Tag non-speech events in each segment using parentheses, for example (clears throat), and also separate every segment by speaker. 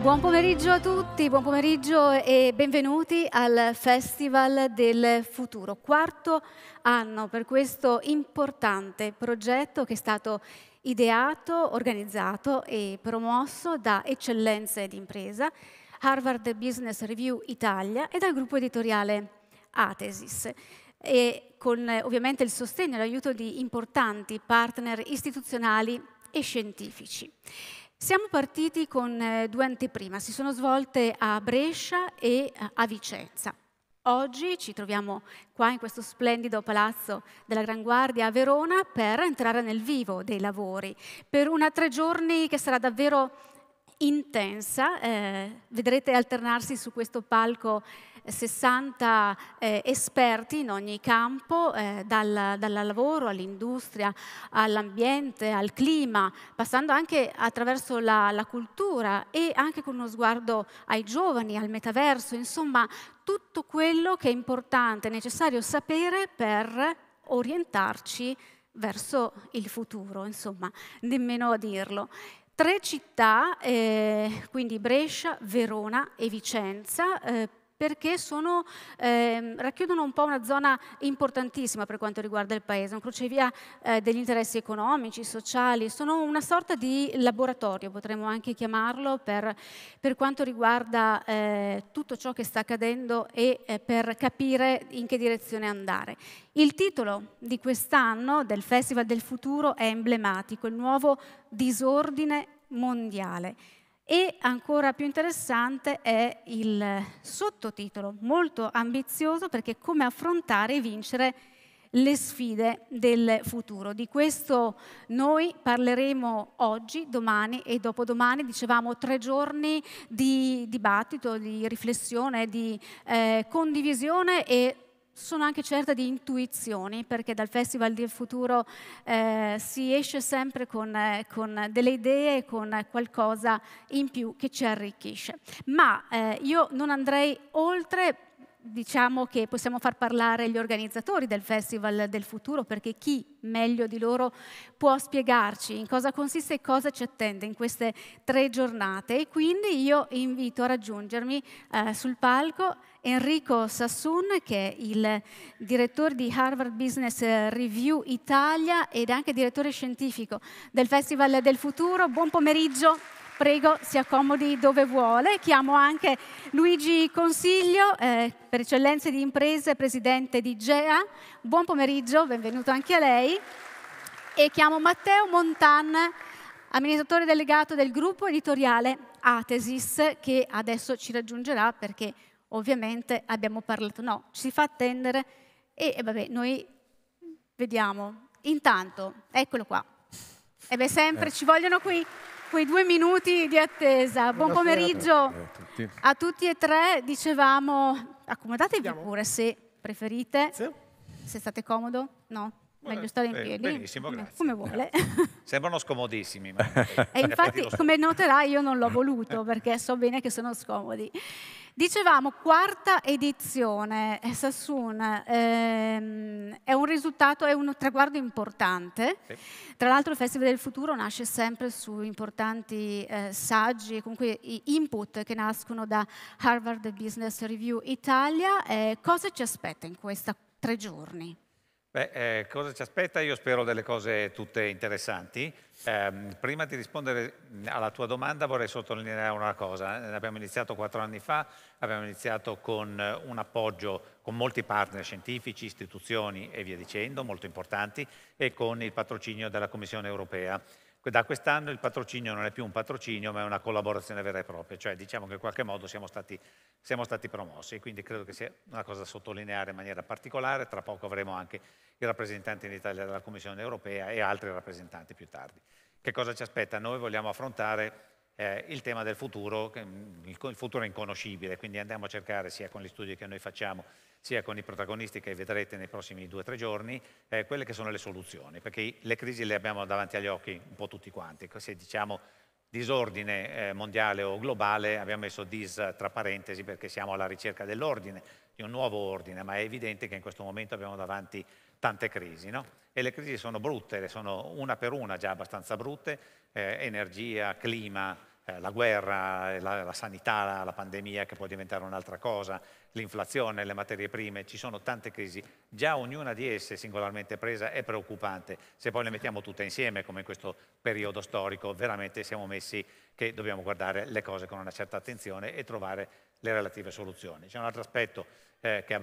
Speaker 1: Buon pomeriggio a tutti, buon pomeriggio e benvenuti al Festival del Futuro, quarto anno per questo importante progetto che è stato ideato, organizzato e promosso da Eccellenze d'impresa, Harvard Business Review Italia e dal gruppo editoriale Atesis. E con ovviamente il sostegno e l'aiuto di importanti partner istituzionali e scientifici. Siamo partiti con eh, due anteprima, si sono svolte a Brescia e eh, a Vicenza. Oggi ci troviamo qua in questo splendido palazzo della Gran Guardia a Verona per entrare nel vivo dei lavori, per una tre giorni che sarà davvero intensa. Eh, vedrete alternarsi su questo palco 60 eh, esperti in ogni campo, eh, dal, dal, lavoro all'industria, all'ambiente, al clima, passando anche attraverso la, la cultura e anche con uno sguardo ai giovani, al metaverso, insomma tutto quello che è importante, necessario sapere per orientarci verso il futuro, insomma, nemmeno a dirlo. Tre città, eh, quindi Brescia, Verona e Vicenza, eh, perché sono, eh, racchiudono un po' una zona importantissima per quanto riguarda il Paese, un crocevia eh, degli interessi economici, sociali, sono una sorta di laboratorio, potremmo anche chiamarlo, per, per quanto riguarda eh, tutto ciò che sta accadendo e eh, per capire in che direzione andare. Il titolo di quest'anno del Festival del Futuro è emblematico, il nuovo disordine mondiale. E ancora più interessante è il sottotitolo, molto ambizioso perché come affrontare e vincere le sfide del futuro. Di questo noi parleremo oggi, domani e dopodomani, dicevamo tre giorni di dibattito, di riflessione, di eh, condivisione e sono anche certa di intuizioni, perché dal Festival del Futuro eh, si esce sempre con, eh, con delle idee, con qualcosa in più che ci arricchisce. Ma eh, io non andrei oltre diciamo che possiamo far parlare gli organizzatori del Festival del Futuro perché chi meglio di loro può spiegarci in cosa consiste e cosa ci attende in queste tre giornate e quindi io invito a raggiungermi eh, sul palco Enrico Sassoon che è il direttore di Harvard Business Review Italia ed anche direttore scientifico del Festival del Futuro. Buon pomeriggio prego si accomodi dove vuole. Chiamo anche Luigi Consiglio, eh, per eccellenze di imprese, presidente di GEA. Buon pomeriggio, benvenuto anche a lei. E chiamo Matteo Montan, amministratore delegato del gruppo editoriale Atesis, che adesso ci raggiungerà perché ovviamente abbiamo parlato, no, ci si fa attendere e, e vabbè, noi vediamo. Intanto, eccolo qua. E beh, sempre eh. ci vogliono qui quei due minuti di attesa. Buon pomeriggio a tutti e tre. Dicevamo, accomodatevi pure se preferite. Se state comodo, no? meglio stare in piedi. benissimo, grazie. Come vuole.
Speaker 2: Sembrano scomodissimi. Ma... (laughs) e infatti, come
Speaker 1: noterai, io non l'ho voluto perché so bene che sono scomodi. Dicevamo, quarta edizione eh, Sassoon ehm, è un risultato, è un traguardo importante. Sì. Tra l'altro il Festival del Futuro nasce sempre su importanti eh, saggi, comunque input che nascono da Harvard Business Review Italia. Eh, cosa ci aspetta in questi tre giorni?
Speaker 2: Beh, eh, cosa ci aspetta? Io spero delle cose tutte interessanti. Eh, prima di rispondere alla tua domanda vorrei sottolineare una cosa. Abbiamo iniziato quattro anni fa, abbiamo iniziato con eh, un appoggio con molti partner scientifici, istituzioni e via dicendo, molto importanti, e con il patrocinio della Commissione europea. Da quest'anno il patrocinio non è più un patrocinio ma è una collaborazione vera e propria, cioè diciamo che in qualche modo siamo stati, siamo stati promossi, quindi credo che sia una cosa da sottolineare in maniera particolare, tra poco avremo anche i rappresentanti in Italia della Commissione europea e altri rappresentanti più tardi. Che cosa ci aspetta? Noi vogliamo affrontare eh, il tema del futuro, mm, il futuro è inconoscibile, quindi andiamo a cercare sia con gli studi che noi facciamo, sia con i protagonisti che vedrete nei prossimi due o tre giorni, eh, quelle che sono le soluzioni, perché le crisi le abbiamo davanti agli occhi un po' tutti quanti, ecco, se diciamo disordine eh, mondiale o globale, abbiamo messo dis tra parentesi perché siamo alla ricerca dell'ordine, di un nuovo ordine, ma è evidente che in questo momento abbiamo davanti tante crisi, no? E le crisi sono brutte, le sono una per una già abbastanza brutte, eh, energia, clima, eh, la guerra, la, la sanità, la pandemia che può diventare un'altra cosa, l'inflazione, le materie prime, ci sono tante crisi, già ognuna di esse singolarmente presa è preoccupante, se poi le mettiamo tutte insieme come in questo periodo storico veramente siamo messi che dobbiamo guardare le cose con una certa attenzione e trovare le relative soluzioni. C'è un altro aspetto eh, che,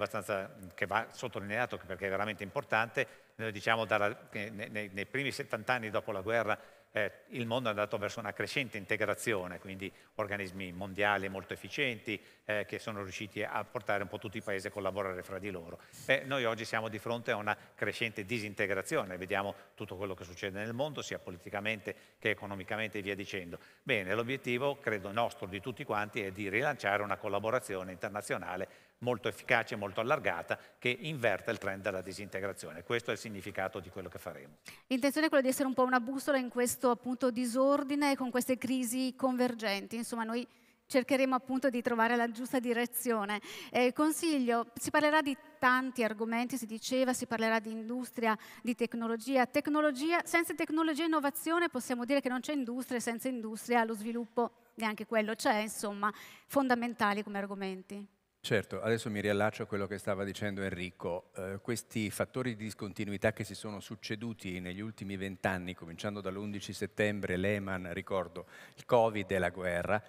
Speaker 2: che, va sottolineato perché è veramente importante, noi diciamo dalla, nei, nei primi 70 anni dopo la guerra eh, il mondo è andato verso una crescente integrazione, quindi organismi mondiali molto efficienti eh, che sono riusciti a portare un po' tutti i paesi a collaborare fra di loro. Beh, noi oggi siamo di fronte a una crescente disintegrazione, vediamo tutto quello che succede nel mondo, sia politicamente che economicamente e via dicendo. Bene, l'obiettivo, credo nostro di tutti quanti, è di rilanciare una collaborazione internazionale molto efficace, e molto allargata, che inverta il trend della disintegrazione. Questo è il significato di quello che faremo.
Speaker 1: L'intenzione è quella di essere un po' una bussola in questo appunto disordine e con queste crisi convergenti. Insomma, noi cercheremo appunto di trovare la giusta direzione. Eh, consiglio, si parlerà di tanti argomenti, si diceva, si parlerà di industria, di tecnologia. tecnologia senza tecnologia e innovazione possiamo dire che non c'è industria, senza industria lo sviluppo neanche quello c'è, insomma, fondamentali come argomenti.
Speaker 3: Certo, adesso mi riallaccio a quello che stava dicendo Enrico. Eh, questi fattori di discontinuità che si sono succeduti negli ultimi vent'anni, cominciando dall'11 settembre, Lehman, ricordo, il Covid e la guerra,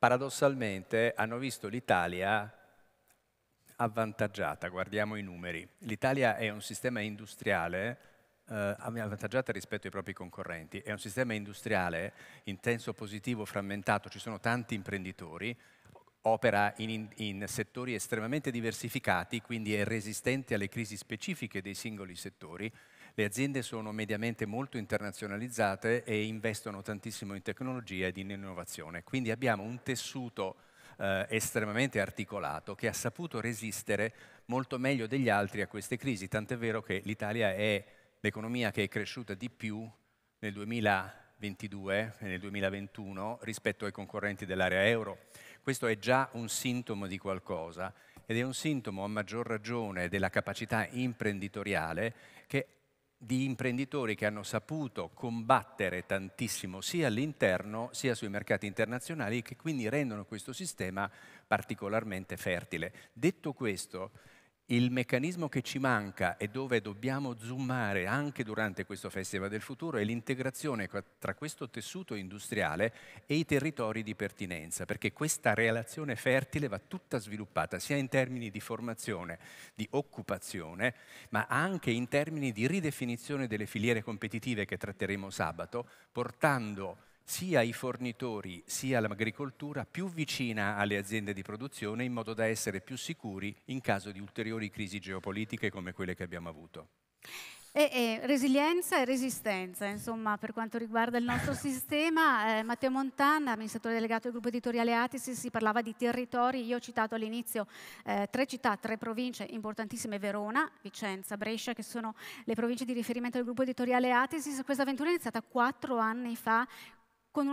Speaker 3: paradossalmente hanno visto l'Italia avvantaggiata, guardiamo i numeri. L'Italia è un sistema industriale eh, avvantaggiata rispetto ai propri concorrenti, è un sistema industriale intenso, positivo, frammentato, ci sono tanti imprenditori opera in, in, settori estremamente diversificati, quindi è resistente alle crisi specifiche dei singoli settori. Le aziende sono mediamente molto internazionalizzate e investono tantissimo in tecnologia ed in innovazione. Quindi abbiamo un tessuto eh, estremamente articolato che ha saputo resistere molto meglio degli altri a queste crisi, tant'è vero che l'Italia è l'economia che è cresciuta di più nel 2022 e nel 2021 rispetto ai concorrenti dell'area euro questo è già un sintomo di qualcosa ed è un sintomo a maggior ragione della capacità imprenditoriale che, di imprenditori che hanno saputo combattere tantissimo sia all'interno sia sui mercati internazionali e che quindi rendono questo sistema particolarmente fertile. Detto questo, il meccanismo che ci manca e dove dobbiamo zoomare anche durante questo Festival del Futuro è l'integrazione tra questo tessuto industriale e i territori di pertinenza, perché questa relazione fertile va tutta sviluppata sia in termini di formazione, di occupazione, ma anche in termini di ridefinizione delle filiere competitive che tratteremo sabato, portando sia i fornitori sia l'agricoltura più vicina alle aziende di produzione in modo da essere più sicuri in caso di ulteriori crisi geopolitiche come quelle che abbiamo avuto.
Speaker 1: E, e, resilienza e resistenza, insomma, per quanto riguarda il nostro (laughs) sistema. Eh, Matteo Montana, amministratore delegato del gruppo editoriale Atis, si parlava di territori. Io ho citato all'inizio eh, tre città, tre province importantissime, Verona, Vicenza, Brescia, che sono le province di riferimento del gruppo editoriale Atis. Questa avventura è iniziata quattro anni fa con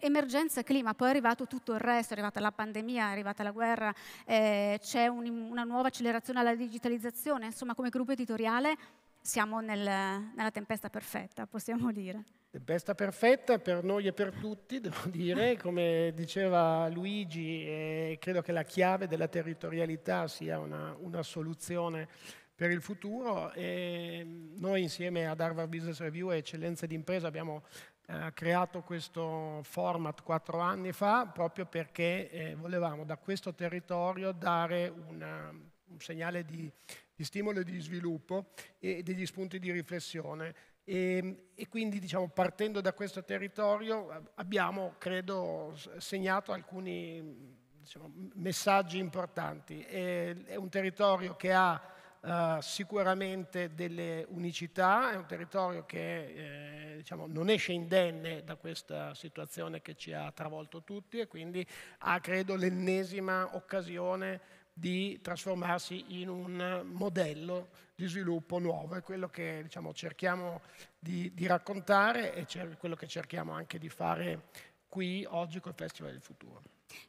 Speaker 1: un'emergenza clima, poi è arrivato tutto il resto, è arrivata la pandemia, è arrivata la guerra, eh, c'è un, una nuova accelerazione alla digitalizzazione, insomma come gruppo editoriale siamo nel, nella tempesta perfetta, possiamo dire.
Speaker 4: Tempesta perfetta per noi e per tutti, devo dire, (laughs) come diceva Luigi, eh, credo che la chiave della territorialità sia una, una soluzione per il futuro. E ehm, noi insieme ad Harvard Business Review e Eccellenze d'impresa abbiamo eh, creato questo format quattro anni fa proprio perché eh, volevamo da questo territorio dare una, eh, un segnale di, di stimolo e di sviluppo e degli spunti di riflessione. E, e, quindi diciamo, partendo da questo territorio eh, abbiamo, credo, segnato alcuni diciamo, messaggi importanti. È, è, un territorio che ha eh, sicuramente delle unicità, è un territorio che eh, diciamo, non esce indenne da questa situazione che ci ha travolto tutti e quindi ha credo l'ennesima occasione di trasformarsi in un modello di sviluppo nuovo, è quello che diciamo, cerchiamo di, di raccontare e quello che cerchiamo anche di fare qui oggi col Festival del Futuro.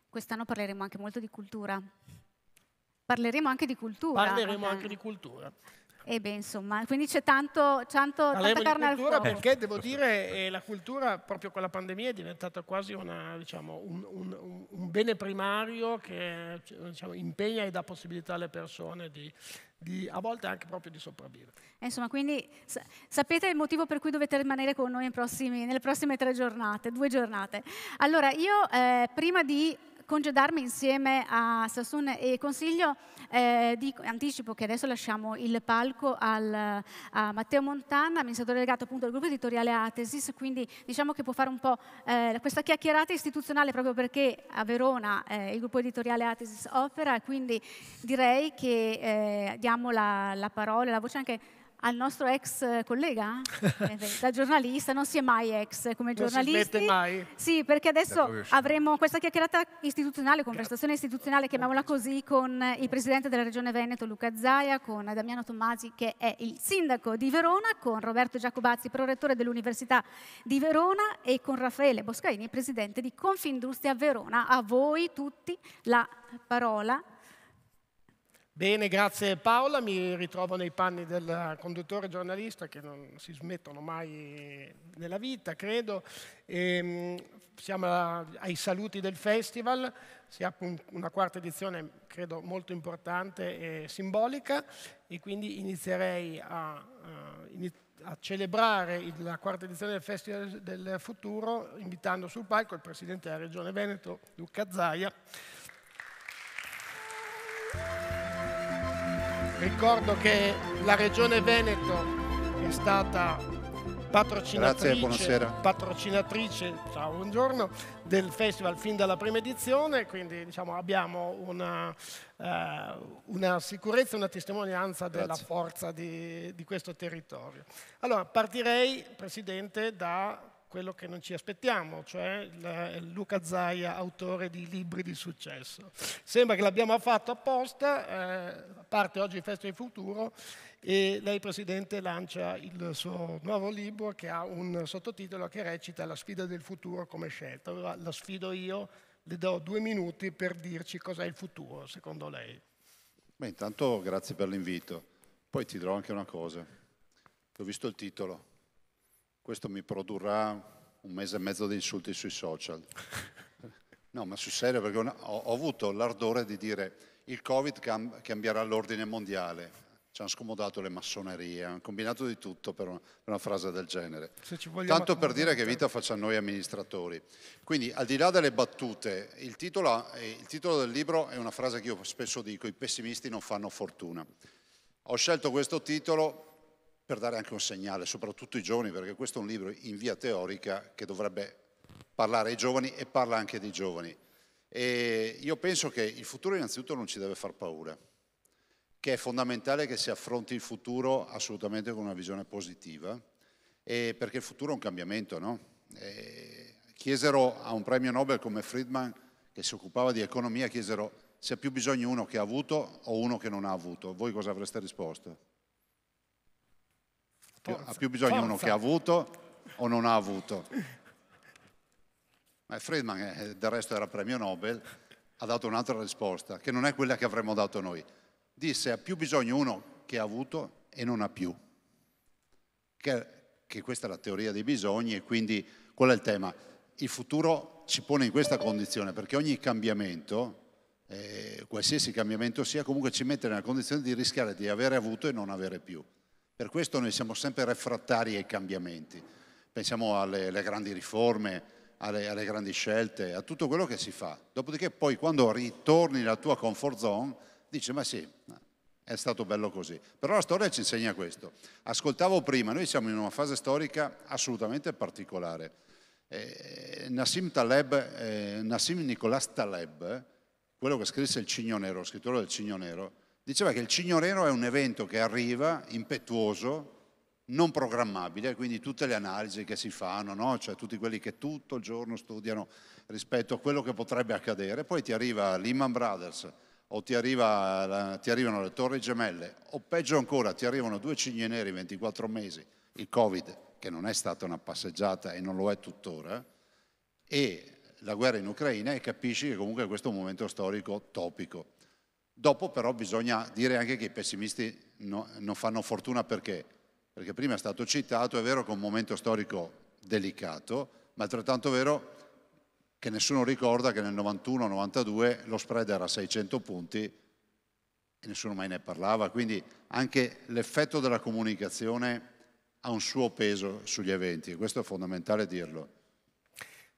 Speaker 1: Quest'anno parleremo anche molto di cultura, Parleremo anche di cultura. Parleremo anche di cultura. E beh, insomma, quindi c'è tanto, tanto tanta carne al fuoco. Perché devo dire,
Speaker 4: eh, la cultura proprio con la pandemia è diventata quasi una, diciamo, un, un, un, bene primario che diciamo, impegna e dà possibilità alle persone di, di, a volte anche proprio di sopravvivere.
Speaker 1: Eh, insomma, quindi sapete il motivo per cui dovete rimanere con noi prossimi, nelle prossime tre giornate, due giornate. Allora, io eh, prima di congedarmi insieme a Sassone e Consiglio. Eh, dico, anticipo che adesso lasciamo il palco al, a Matteo Montana, amministratore delegato appunto del gruppo editoriale Atesis, quindi diciamo che può fare un po' eh, questa chiacchierata istituzionale proprio perché a Verona eh, il gruppo editoriale Atesis opera, quindi direi che eh, diamo la, la parola, la voce anche al nostro ex collega (laughs) eh, da giornalista, non si è mai ex eh, come giornalista. Non si mai? Sì, perché adesso avremo questa chiacchierata istituzionale, conversazione istituzionale, chiamiamola così, con il presidente della regione Veneto Luca Zaia, con Damiano Tommasi che è il sindaco di Verona, con Roberto Giacobazzi, prorettore dell'Università di Verona e con Raffaele Boscaini, presidente di Confindustria Verona. A voi tutti la parola
Speaker 4: Bene, grazie Paola, mi ritrovo nei panni del conduttore giornalista che non si smettono mai nella vita, credo. E ehm, siamo ai saluti del festival, si apre una quarta edizione credo molto importante e simbolica e quindi inizierei a, eh, a celebrare la quarta edizione del Festival del Futuro invitando sul palco il Presidente della Regione Veneto, Luca Zaia. Ricordo che la Regione Veneto è stata patrocinatrice, Grazie, patrocinatrice ciao, buongiorno, del festival fin dalla prima edizione, quindi diciamo, abbiamo una, eh, una sicurezza, una testimonianza Grazie. della forza di, di questo territorio. Allora, partirei, Presidente, da quello che non ci aspettiamo, cioè Luca Zaia, autore di libri di successo. Sembra che l'abbiamo fatto apposta, eh, Parte oggi Festa del Futuro e lei Presidente lancia il suo nuovo libro che ha un sottotitolo che recita La sfida del futuro come scelta. Allora la sfido io, le do due minuti per dirci cos'è il futuro secondo lei.
Speaker 5: Beh, intanto grazie per l'invito. Poi ti dirò anche una cosa. Ho visto il titolo. Questo mi produrrà un mese e mezzo di insulti sui social. (laughs) No, ma sul serio, perché ho, ho avuto l'ardore di dire il Covid cam cambierà l'ordine mondiale. Ci hanno scomodato le massonerie, hanno combinato di tutto per una, per una frase del genere.
Speaker 4: Tanto per dire
Speaker 5: che vita faccia a noi amministratori. Quindi al di là delle battute, il titolo, eh, il titolo del libro è una frase che io spesso dico, i pessimisti non fanno fortuna. Ho scelto questo titolo per dare anche un segnale, soprattutto ai giovani, perché questo è un libro in via teorica che dovrebbe parlare ai giovani e parla anche dei giovani. E io penso che il futuro innanzitutto non ci deve far paura, che è fondamentale che si affronti il futuro assolutamente con una visione positiva, perché il futuro è un cambiamento. No? chiesero a un premio Nobel come Friedman, che si occupava di economia, chiesero se ha più bisogno uno che ha avuto o uno che non ha avuto. Voi cosa avreste risposto? Forza, ha più bisogno forza. uno che ha avuto o non ha avuto? Eh, Friedman, eh, eh, del resto era premio Nobel, ha dato un'altra risposta, che non è quella che avremmo dato noi. Disse ha più bisogno uno che ha avuto e non ha più. Che, che questa è la teoria dei bisogni e quindi qual è il tema? Il futuro ci pone in questa condizione perché ogni cambiamento, eh, qualsiasi cambiamento sia, comunque ci mette nella condizione di rischiare di avere avuto e non avere più. Per questo noi siamo sempre refrattari ai cambiamenti. Pensiamo alle grandi riforme, alle, alle, grandi scelte, a tutto quello che si fa. Dopodiché poi quando ritorni nella tua comfort zone, dici ma sì, è stato bello così. Però la storia ci insegna questo. Ascoltavo prima, noi siamo in una fase storica assolutamente particolare. Eh, Nassim Taleb, eh, Nassim Nicolas Taleb, quello che scrisse il Cigno Nero, lo scrittore del Cigno Nero, diceva che il Cigno Nero è un evento che arriva impetuoso, non programmabile, quindi tutte le analisi che si fanno, no? cioè tutti quelli che tutto il giorno studiano rispetto a quello che potrebbe accadere, poi ti arriva Lehman Brothers o ti, arriva, ti arrivano le torri gemelle o peggio ancora ti arrivano due cigni neri 24 mesi, il Covid che non è stata una passeggiata e non lo è tuttora, e la guerra in Ucraina e capisci che comunque questo è un momento storico topico. Dopo però bisogna dire anche che i pessimisti no, non fanno fortuna perché? perché prima è stato citato, è vero che è un momento storico delicato, ma è altrettanto vero che nessuno ricorda che nel 91-92 lo spread era a 600 punti e nessuno mai ne parlava, quindi anche l'effetto della comunicazione ha un suo peso sugli eventi e questo è fondamentale dirlo.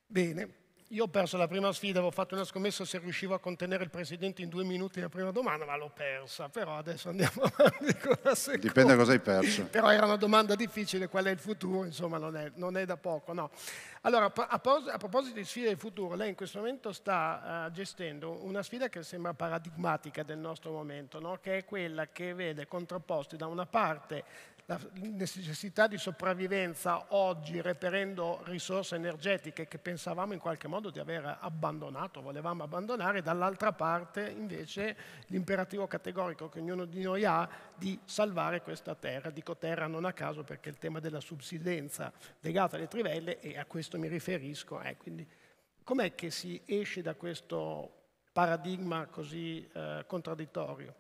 Speaker 4: Bene, io ho perso la prima sfida, avevo fatto una scommessa se riuscivo a contenere il presidente in due minuti la prima domanda, ma l'ho persa, però adesso andiamo (laughs) avanti con la seconda.
Speaker 5: Dipende da cosa hai perso.
Speaker 4: però era una domanda difficile, qual è il futuro, insomma non è, non è da poco. No. Allora, a, proposito di sfide del futuro, lei in questo momento sta eh, gestendo una sfida che sembra paradigmatica del nostro momento, no? che è quella che vede contrapposti da una parte la necessità di sopravvivenza oggi reperendo risorse energetiche che pensavamo in qualche modo di aver abbandonato, volevamo abbandonare, dall'altra parte invece l'imperativo categorico che ognuno di noi ha di salvare questa terra. Dico terra non a caso perché il tema della subsidenza legata alle trivelle è a questo questo mi riferisco. Eh, quindi, com'è che si esce da questo paradigma così eh, contraddittorio?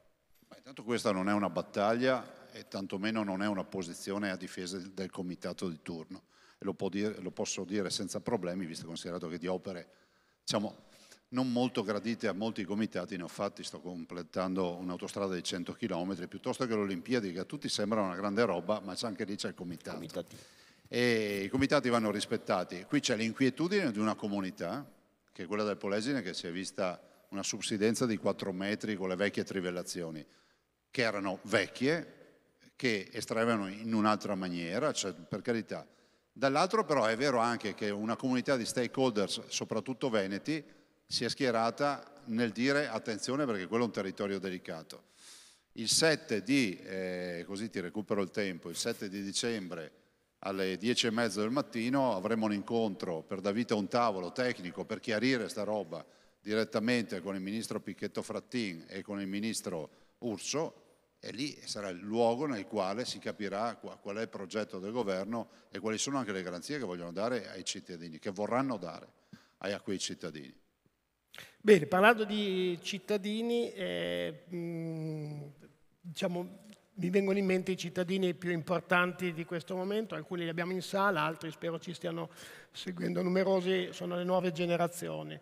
Speaker 5: Beh, tanto questa non è una battaglia e tantomeno non è una posizione a difesa del comitato di turno. Lo, dire, lo, posso dire senza problemi, visto considerato che di opere diciamo, non molto gradite a molti comitati ne ho fatti, sto completando un'autostrada di 100 km, piuttosto che l'Olimpiadi, che a tutti sembra una grande roba, ma c'è anche lì c'è il comitato. Comitati e i comitati vanno rispettati. Qui c'è l'inquietudine di una comunità, che è quella del Polesine, che si è vista una subsidenza di 4 metri con le vecchie trivellazioni, che erano vecchie, che estraevano in un'altra maniera, cioè, per carità. Dall'altro però è vero anche che una comunità di stakeholders, soprattutto veneti, si è schierata nel dire attenzione perché quello è un territorio delicato. Il 7 di, eh, così ti recupero il tempo, il 7 di dicembre alle 10 e mezza del mattino avremo un incontro per Davide a un tavolo tecnico per chiarire sta roba direttamente con il ministro Picchetto Frattin e con il ministro Urso e lì sarà il luogo nel quale si capirà qual è il progetto del governo e quali sono anche le garanzie che vogliono dare ai cittadini, che vorranno dare a quei cittadini.
Speaker 4: Bene, parlando di cittadini, eh, mh, mm, diciamo, mi vengono in mente i cittadini più importanti di questo momento, alcuni li abbiamo in sala, altri spero ci stiano seguendo numerosi, sono le nuove generazioni.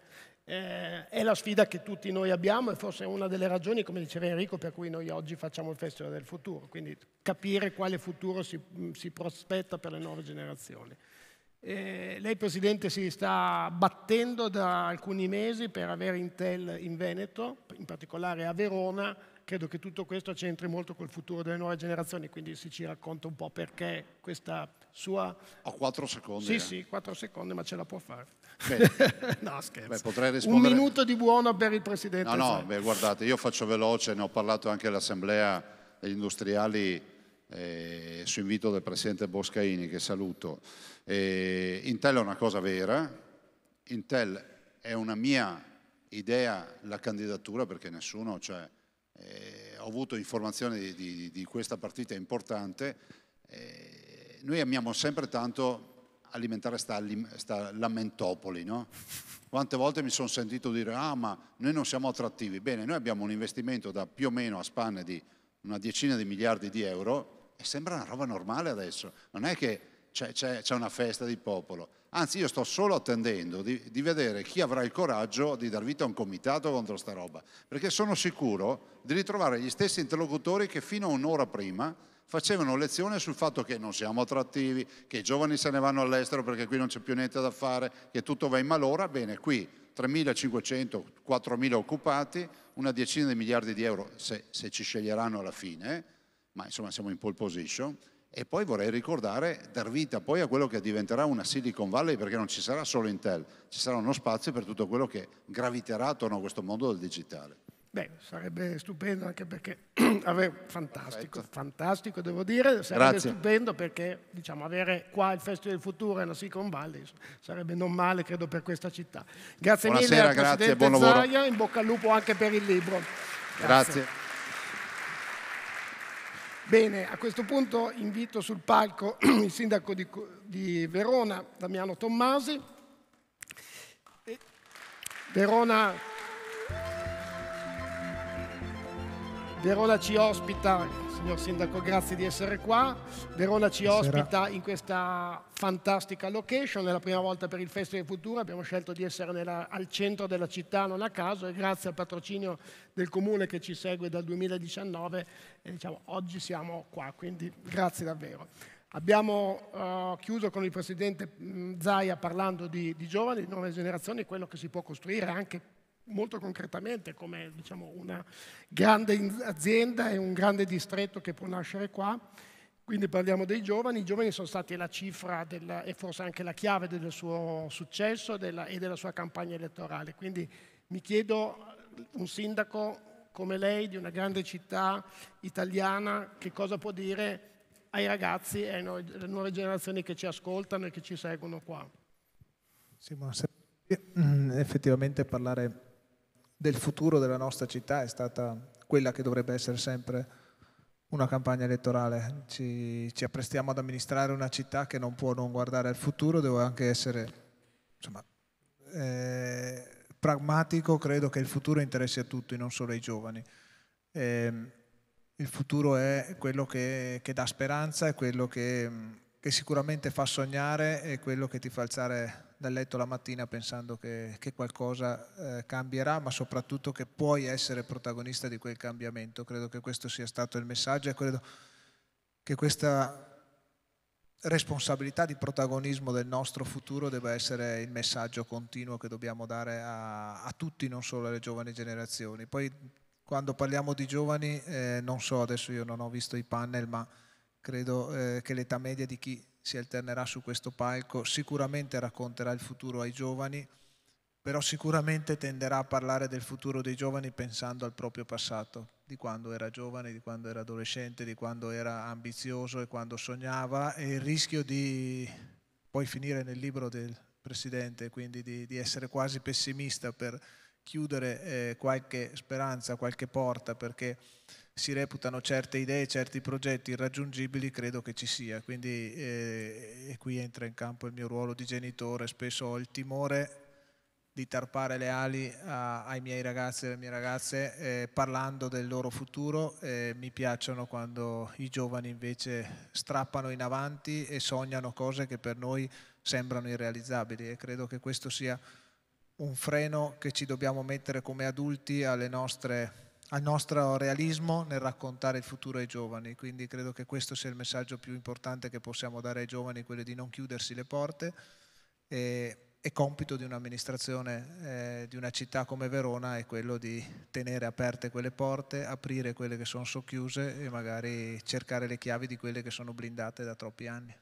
Speaker 4: Eh, è la sfida che tutti noi abbiamo e forse è una delle ragioni, come diceva Enrico, per cui noi oggi facciamo il Festival del Futuro, quindi capire quale futuro si, mm, si prospetta per le nuove generazioni. Eh, lei Presidente si sta battendo da alcuni mesi per avere Intel in Veneto, in particolare a Verona, credo che tutto questo c'entri molto col futuro delle nuove generazioni, quindi se ci racconta un po' perché questa sua... Ho quattro secondi. Sì, eh. sì, quattro secondi, ma ce la può fare. (laughs) no, scherzo. Beh, potrei rispondere... Un minuto di buono per il Presidente. No, no, beh,
Speaker 5: guardate, io faccio veloce, ne ho parlato anche all'Assemblea degli industriali eh, su invito del Presidente Boscaini, che saluto. Eh, Intel è una cosa vera, Intel è una mia idea la candidatura perché nessuno, cioè eh, ho avuto informazione di, di, di questa partita importante, eh, noi amiamo sempre tanto alimentare sta, sta lamentopoli, no? Quante volte mi sono sentito dire, ah ma noi non siamo attrattivi, bene, noi abbiamo un investimento da più o meno a spanne di una decina di miliardi di euro e sembra una roba normale adesso, non è che c'è una festa di popolo Anzi, io sto solo attendendo di, di vedere chi avrà il coraggio di dar vita a un comitato contro sta roba, perché sono sicuro di ritrovare gli stessi interlocutori che fino a un'ora prima facevano lezione sul fatto che non siamo attrattivi, che i giovani se ne vanno all'estero perché qui non c'è più niente da fare, che tutto va in malora, bene, qui 3.500, 4.000 occupati, una decina di miliardi di euro se, se ci sceglieranno alla fine, ma insomma siamo in pole position, e poi vorrei ricordare, dar vita poi a quello che diventerà una Silicon Valley, perché non ci sarà solo Intel, ci sarà uno spazio per tutto quello che graviterà attorno a questo mondo del
Speaker 4: digitale. Beh, sarebbe stupendo anche perché avere, (clears throat) fantastico, Perfetto. fantastico devo dire, sarebbe Grazie. stupendo perché diciamo, avere qua il Festival del Futuro e la Silicon Valley sarebbe non male credo per questa città. Grazie Buonasera, mille al grazie, Presidente buon lavoro. Zaia, in bocca al lupo anche per il libro. Grazie. grazie. Bene, a questo punto invito sul palco (clears throat) il sindaco di, di Verona, Damiano Tommasi. Verona, Verona ci ospita Signor Sindaco, grazie di essere qua. Verona ci Buonasera. ospita in questa fantastica location. È la prima volta per il Festival Futuro, Abbiamo scelto di essere nella, al centro della città, non a caso, e grazie al patrocinio del Comune che ci segue dal 2019. E, eh, diciamo, oggi siamo qua, quindi grazie davvero. Abbiamo uh, chiuso con il Presidente mm, Zaia parlando di, di giovani, di nuove generazioni, quello che si può costruire anche molto concretamente come diciamo, una grande azienda e un grande distretto che può nascere qua. Quindi parliamo dei giovani, i giovani sono stati la cifra della, e forse anche la chiave del suo successo della, e della sua campagna elettorale. Quindi mi chiedo un sindaco come lei di una grande città italiana che cosa può dire ai ragazzi e alle nuove generazioni che ci ascoltano e che ci seguono qua.
Speaker 6: Sì, buonasera. Mm, effettivamente parlare del futuro della nostra città è stata quella che dovrebbe essere sempre una campagna elettorale. Ci, ci apprestiamo ad amministrare una città che non può non guardare al futuro, devo anche essere insomma, eh, pragmatico, credo che il futuro interessi a tutti, non solo ai giovani. Eh, il futuro è quello che, che dà speranza, è quello che che sicuramente fa sognare è quello che ti fa alzare dal letto la mattina pensando che, che qualcosa eh, cambierà, ma soprattutto che puoi essere protagonista di quel cambiamento. Credo che questo sia stato il messaggio e credo che questa responsabilità di protagonismo del nostro futuro debba essere il messaggio continuo che dobbiamo dare a, a tutti, non solo alle giovani generazioni. Poi quando parliamo di giovani, eh, non so, adesso io non ho visto i panel, ma credo eh, che l'età media di chi si alternerà su questo palco sicuramente racconterà il futuro ai giovani, però sicuramente tenderà a parlare del futuro dei giovani pensando al proprio passato, di quando era giovane, di quando era adolescente, di quando era ambizioso e quando sognava e il rischio di poi finire nel libro del Presidente, quindi di, di essere quasi pessimista per chiudere eh, qualche speranza, qualche porta, perché si reputano certe idee, certi progetti irraggiungibili, credo che ci sia. Quindi eh, e qui entra in campo il mio ruolo di genitore, spesso ho il timore di tarpare le ali a, ai miei ragazzi e alle mie ragazze eh, parlando del loro futuro. Eh, mi piacciono quando i giovani invece strappano in avanti e sognano cose che per noi sembrano irrealizzabili e credo che questo sia un freno che ci dobbiamo mettere come adulti nostre, al nostro realismo nel raccontare il futuro ai giovani. Quindi credo che questo sia il messaggio più importante che possiamo dare ai giovani, quello di non chiudersi le porte. E, e compito di un'amministrazione eh, di una città come Verona è quello di tenere aperte quelle porte, aprire quelle che sono socchiuse e magari cercare le chiavi di quelle che sono blindate da troppi anni.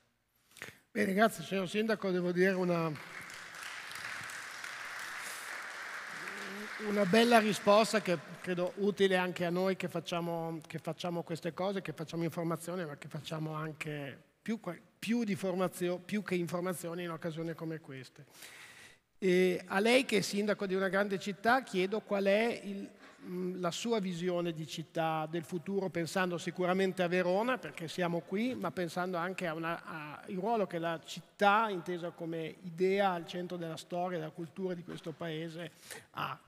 Speaker 6: Bene,
Speaker 4: grazie signor Sindaco, devo dire una una bella risposta che credo utile anche a noi che facciamo, che facciamo queste cose, che facciamo informazione, ma che facciamo anche più, più, più che informazioni in occasioni come queste. E a lei che è sindaco di una grande città chiedo qual è il, mm, la sua visione di città del futuro, pensando sicuramente a Verona, perché siamo qui, ma pensando anche al ruolo che la città, intesa come idea al centro della storia e della cultura di questo paese, ha.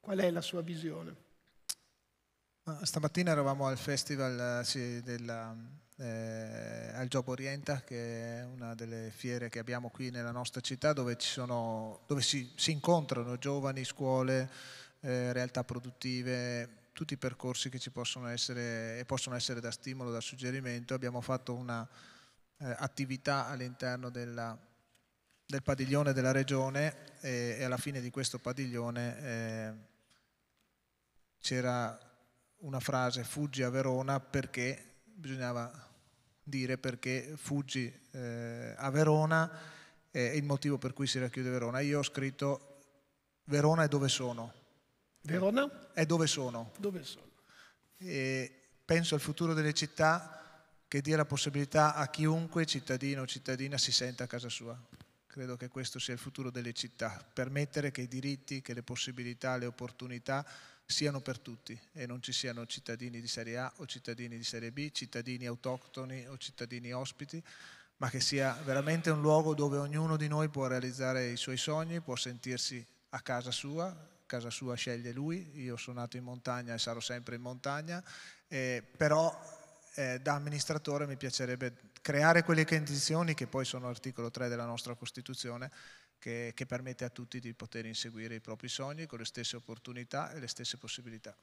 Speaker 4: Qual è la sua visione?
Speaker 6: Stamattina eravamo al festival eh, sì, della, eh, al Job Orienta, che è una delle fiere che abbiamo qui nella nostra città, dove, ci sono, dove si, si, incontrano giovani, scuole, eh, realtà produttive, tutti i percorsi che ci possono essere e possono essere da stimolo, da suggerimento. Abbiamo fatto un'attività eh, all'interno della, del padiglione della regione e, e, alla fine di questo padiglione eh, c'era una frase fuggi a Verona perché bisognava dire perché fuggi eh, a Verona e eh, il motivo per cui si racchiude Verona. Io ho scritto Verona è dove sono. Verona? È dove sono. Dove sono. penso al futuro delle città che dia la possibilità a chiunque cittadino o cittadina si senta a casa sua. Credo che questo sia il futuro delle città, permettere che i diritti, che le possibilità, le opportunità siano per tutti e non ci siano cittadini di serie A o cittadini di serie B, cittadini autoctoni o cittadini ospiti, ma che sia veramente un luogo dove ognuno di noi può realizzare i suoi sogni, può sentirsi a casa sua, casa sua sceglie lui, io sono nato in montagna e sarò sempre in montagna, eh, però eh, da amministratore mi piacerebbe creare quelle condizioni che poi sono l'articolo 3 della nostra Costituzione che, che permette a tutti di poter inseguire i propri sogni con le stesse opportunità e le stesse possibilità.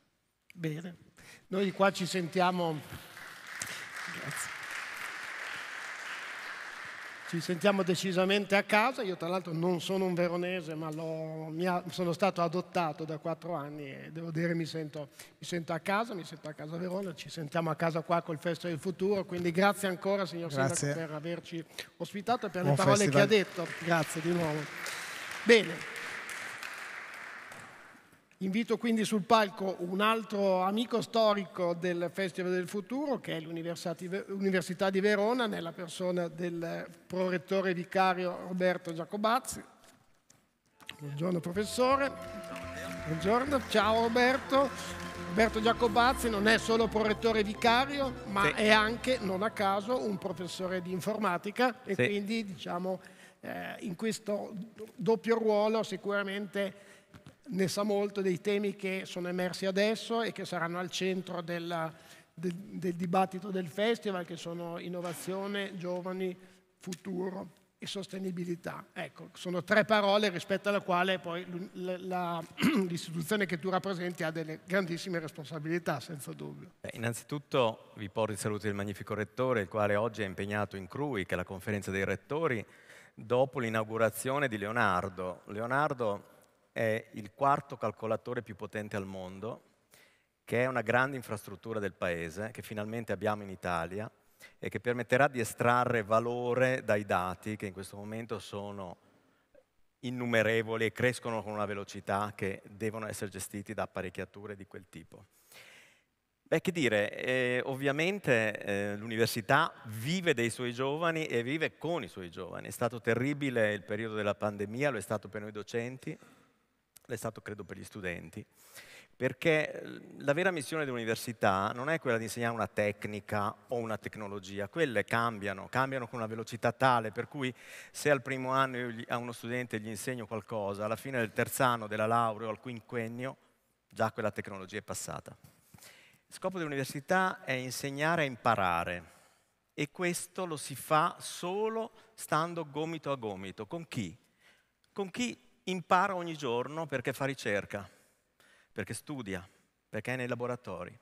Speaker 4: Bene, noi qua ci sentiamo ci sentiamo decisamente a casa, io tra l'altro non sono un veronese ma ha, sono stato adottato da quattro anni e devo dire mi sento, mi sento, a casa, mi sento a casa a Verona, ci sentiamo a casa qua col Festival del Futuro, quindi grazie ancora signor grazie. Sindaco per averci ospitato e per Buon le parole festival. che ha detto, grazie di nuovo. Bene. Invito quindi sul palco un altro amico storico del Festival del Futuro, che è l'Università di Verona, nella persona del prorettore vicario Roberto Giacobazzi. Buongiorno professore. Buongiorno, ciao Roberto. Roberto Giacobazzi non è solo prorettore vicario, ma sì. è anche, non a caso, un professore di informatica e sì. quindi diciamo eh, in questo doppio ruolo sicuramente ne sa molto dei temi che sono emersi adesso e che saranno al centro della, del, del dibattito del festival, che sono innovazione, giovani, futuro e sostenibilità. Ecco, sono tre parole rispetto alle quali poi (clears throat) l'istituzione che tu rappresenti ha delle grandissime responsabilità, senza dubbio.
Speaker 7: Beh, innanzitutto vi porto i saluti del magnifico rettore, il quale oggi è impegnato in CRUI, che è la conferenza dei rettori, dopo l'inaugurazione di Leonardo. Leonardo è il quarto calcolatore più potente al mondo, che è una grande infrastruttura del paese, che finalmente abbiamo in Italia e che permetterà di estrarre valore dai dati che in questo momento sono innumerevoli e crescono con una velocità che devono essere gestiti da apparecchiature di quel tipo. Beh, che dire, eh, ovviamente eh, l'università vive dei suoi giovani e vive con i suoi giovani. È stato terribile il periodo della pandemia, lo è stato per noi docenti, l'è stato credo per gli studenti, perché eh, la vera missione dell'università non è quella di insegnare una tecnica o una tecnologia, quelle cambiano, cambiano con una velocità tale per cui se al primo anno a uno studente gli insegno qualcosa, alla fine del terzo anno, della laurea o al quinquennio, già quella tecnologia è passata. Il scopo dell'università è insegnare a imparare e questo lo si fa solo stando gomito a gomito. Con chi? Con chi impara ogni giorno perché fa ricerca, perché studia, perché è nei laboratori.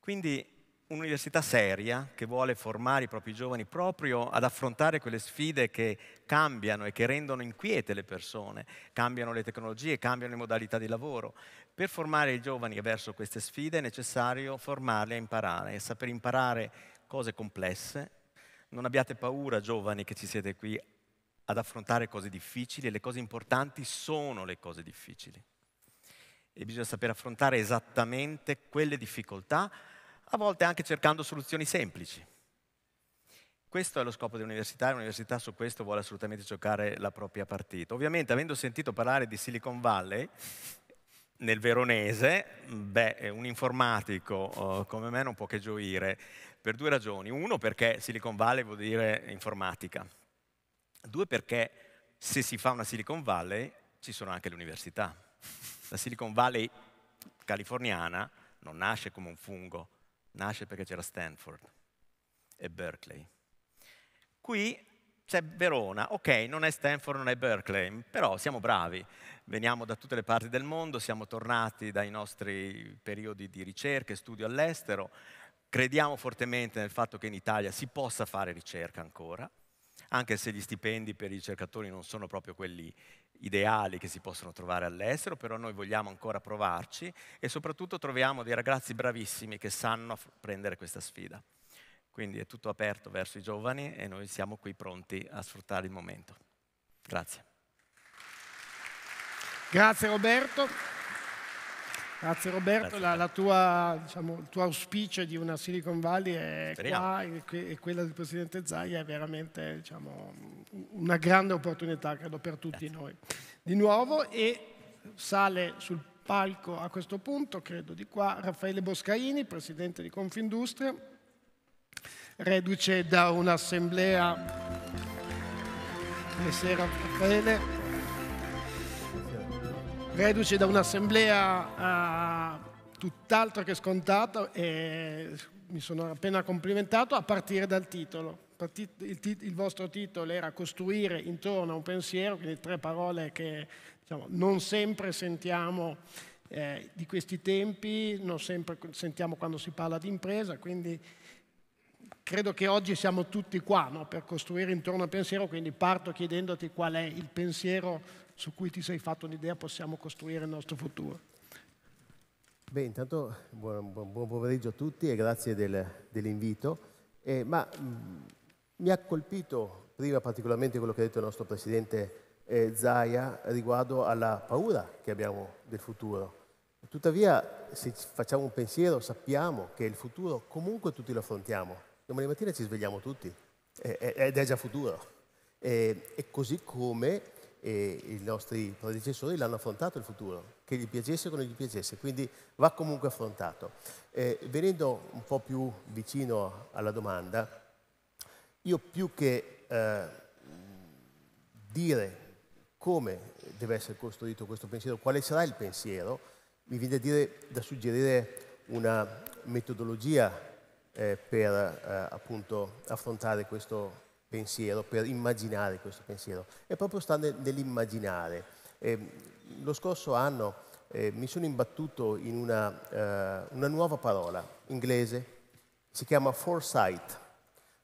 Speaker 7: Quindi un'università seria che vuole formare i propri giovani proprio ad affrontare quelle sfide che cambiano e che rendono inquiete le persone, cambiano le tecnologie, cambiano le modalità di lavoro. Per formare i giovani verso queste sfide è necessario formarli a imparare e saper imparare cose complesse. Non abbiate paura, giovani che ci siete qui, ad affrontare cose difficili e le cose importanti sono le cose difficili. E bisogna saper affrontare esattamente quelle difficoltà, a volte anche cercando soluzioni semplici. Questo è lo scopo dell'università e l'università su questo vuole assolutamente giocare la propria partita. Ovviamente avendo sentito parlare di Silicon Valley, nel veronese, beh, un informatico uh, come me non può che gioire per due ragioni. Uno perché Silicon Valley vuol dire informatica, Due perché se si fa una Silicon Valley ci sono anche le università. La Silicon Valley californiana non nasce come un fungo, nasce perché c'era Stanford e Berkeley. Qui c'è Verona, ok, non è Stanford, non è Berkeley, però siamo bravi, veniamo da tutte le parti del mondo, siamo tornati dai nostri periodi di ricerca e studio all'estero, crediamo fortemente nel fatto che in Italia si possa fare ricerca ancora, anche se gli stipendi per i ricercatori non sono proprio quelli ideali che si possono trovare all'estero, però noi vogliamo ancora provarci e soprattutto troviamo dei ragazzi bravissimi che sanno prendere questa sfida. Quindi è tutto aperto verso i giovani e noi siamo qui pronti a sfruttare il momento. Grazie.
Speaker 4: Grazie Roberto. Grazie Roberto, Grazie. La, la tua, diciamo, il tuo auspicio di una Silicon Valley è qua e, quella del Presidente Zaia è veramente diciamo, una grande opportunità, credo, per tutti Grazie. noi. Di nuovo e sale sul palco a questo punto, credo di qua, Raffaele Boscaini, Presidente di Confindustria, reduce da un'assemblea... Buonasera Raffaele reduce da un'assemblea uh, tutt'altro che scontata e mi sono appena complimentato a partire dal titolo. Il, vostro titolo era costruire intorno a un pensiero, quindi tre parole che diciamo, non sempre sentiamo eh, di questi tempi, non sempre sentiamo quando si parla di impresa, quindi credo che oggi siamo tutti qua no, per costruire intorno al pensiero, quindi parto chiedendoti qual è il pensiero su cui ti sei fatto un'idea possiamo costruire il nostro futuro.
Speaker 8: Beh, intanto buon, buon pomeriggio a tutti e grazie del, dell'invito. Eh, ma mh, mi ha colpito prima particolarmente quello che ha detto il nostro Presidente eh, Zaia riguardo alla paura che abbiamo del futuro. Tuttavia, se facciamo un pensiero, sappiamo che il futuro comunque tutti lo affrontiamo. Domani mattina ci svegliamo tutti eh, eh ed è già futuro. Eh, e così come e i nostri predecessori l'hanno affrontato il futuro, che gli piacesse o non gli piacesse, quindi va comunque affrontato. Eh, venendo un po' più vicino alla domanda, io più che eh, dire come deve essere costruito questo pensiero, quale sarà il pensiero, mi viene dire, da suggerire una metodologia eh, per eh, appunto affrontare questo, pensiero, per immaginare questo pensiero, è proprio sta nell'immaginare. Ehm, lo scorso anno eh, mi sono imbattuto in una, eh, una, nuova parola inglese, si chiama foresight.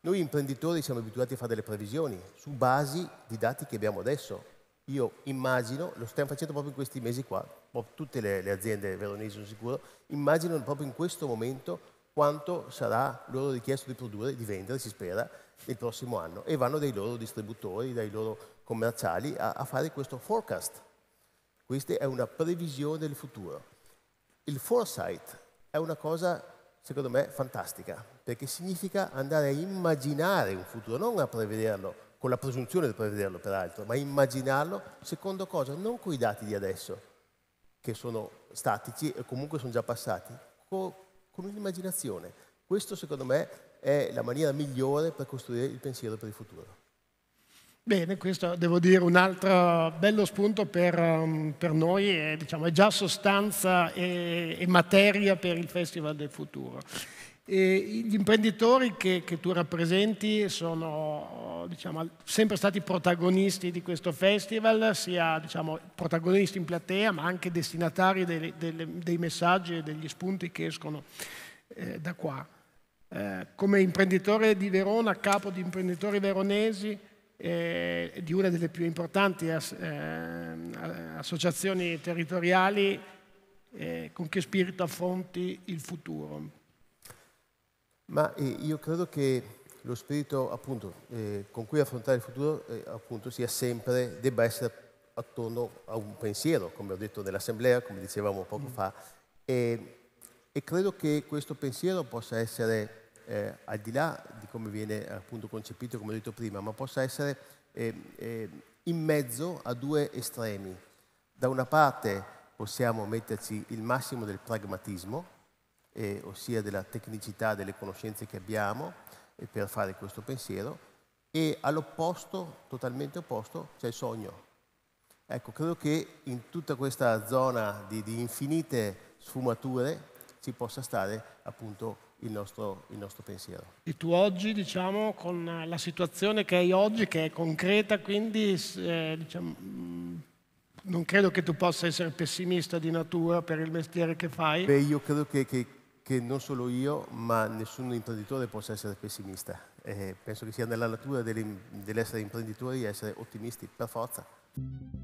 Speaker 8: Noi imprenditori siamo abituati a fare delle previsioni su basi di dati che abbiamo adesso. Io immagino, lo stiamo facendo proprio in questi mesi qua, tutte le, le aziende veronesi sono sicuro, immaginano proprio in questo momento quanto sarà loro richiesto di produrre, di vendere, si spera, il prossimo anno e vanno dai loro distributori, dai loro commerciali a, a fare questo forecast. Questa è una previsione del futuro. Il foresight è una cosa, secondo me, fantastica, perché significa andare a immaginare un futuro, non a prevederlo, con la presunzione di prevederlo peraltro, ma immaginarlo secondo cosa? Non con i dati di adesso, che sono statici e comunque sono già passati, con, con un'immaginazione. Questo secondo me è la maniera migliore per costruire il pensiero per il futuro.
Speaker 4: Bene, questo devo dire un altro bello spunto per, um, per noi, è, diciamo, è, già sostanza e, e, materia per il Festival del Futuro. E gli imprenditori che, che, tu rappresenti sono diciamo, sempre stati protagonisti di questo festival, sia diciamo, protagonisti in platea ma anche destinatari dei, dei, dei messaggi e degli spunti che escono eh, da qua. Eh, come imprenditore di Verona, capo di imprenditori veronesi, eh, di una delle più importanti as, eh, associazioni territoriali, eh, con che spirito affronti il futuro? Ma io credo che lo
Speaker 8: spirito appunto, eh, con cui affrontare il futuro eh, appunto, sia sempre, debba essere attorno a un pensiero, come ho detto nell'assemblea, come dicevamo poco mm. fa, e, e credo che questo pensiero possa essere eh, al di là di come viene appunto concepito, come ho detto prima, ma possa essere eh, eh in mezzo a due estremi. Da una parte possiamo metterci il massimo del pragmatismo, eh, ossia della tecnicità delle conoscenze che abbiamo eh, per fare questo pensiero, e all'opposto, totalmente opposto, c'è il sogno. Ecco, credo che in tutta questa zona di, di infinite sfumature ci possa stare appunto il nostro, il nostro, pensiero.
Speaker 4: E tu oggi, diciamo, con la situazione che hai oggi, che è concreta, quindi eh, diciamo, mm, non credo che tu possa essere pessimista di natura per il mestiere che fai. Beh,
Speaker 8: io credo che, che, che non solo io, ma nessun imprenditore possa essere pessimista. Eh, penso che sia nella natura dell'essere imprenditori essere ottimisti, per forza.